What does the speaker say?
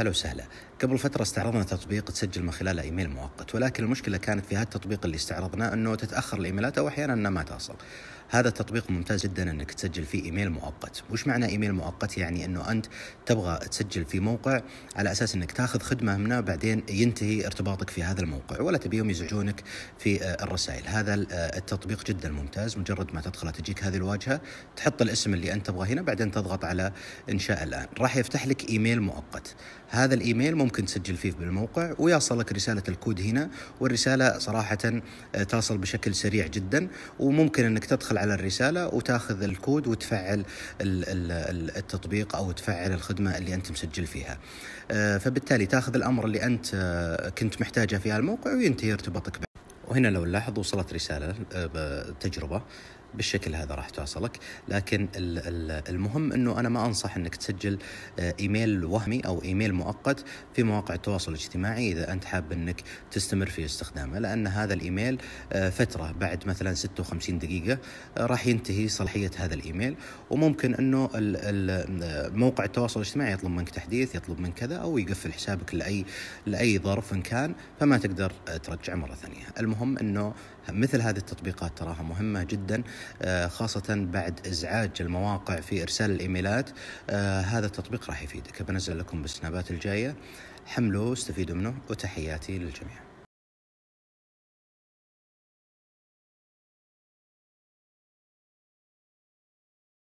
هلا وسهلا قبل فترة استعرضنا تطبيق تسجل من خلاله ايميل مؤقت ولكن المشكلة كانت في هذا التطبيق اللي استعرضناه انه تتأخر الايميلات او احيانا ما تصل هذا التطبيق ممتاز جدا انك تسجل فيه ايميل مؤقت وش معنى ايميل مؤقت يعني انه انت تبغى تسجل في موقع على اساس انك تاخذ خدمه منه بعدين ينتهي ارتباطك في هذا الموقع ولا تبيهم يزعجونك في آه، الرسائل هذا آه، التطبيق جدا ممتاز مجرد ما تدخل تجيك هذه الواجهه تحط الاسم اللي انت تبغاه هنا بعدين تضغط على انشاء الان راح يفتح لك ايميل مؤقت هذا الايميل ممكن تسجل فيه بالموقع ويصلك رساله الكود هنا والرساله صراحه آه، تصل بشكل سريع جدا وممكن انك تدخل تدخل على الرساله وتاخذ الكود وتفعل التطبيق او تفعل الخدمه اللي انت مسجل فيها. آه، فبالتالي تاخذ الامر اللي انت آه، كنت محتاجه في الموقع وينتهي ارتباطك وهنا لو نلاحظ وصلت رسالة آه، تجربة بالشكل هذا راح توصلك لكن المهم انه انا ما انصح انك تسجل آه، ايميل وهمي او ايميل مؤقت في مواقع التواصل الاجتماعي اذا انت حاب انك تستمر في استخدامه لان هذا الايميل آه، فتره بعد مثلا 56 دقيقه آه، راح ينتهي صلاحيه هذا الايميل وممكن انه موقع التواصل الاجتماعي يطلب منك تحديث يطلب منك كذا او يقفل حسابك لاي لاي ظرف ان كان فما تقدر ترجع مره ثانيه المهم انه مثل هذه التطبيقات تراها مهمه جدا آه، خاصة بعد إزعاج المواقع في إرسال الإيميلات آه، هذا التطبيق راح يفيدك بنزل لكم بالسنابات الجاية حملوه واستفيدوا منه وتحياتي للجميع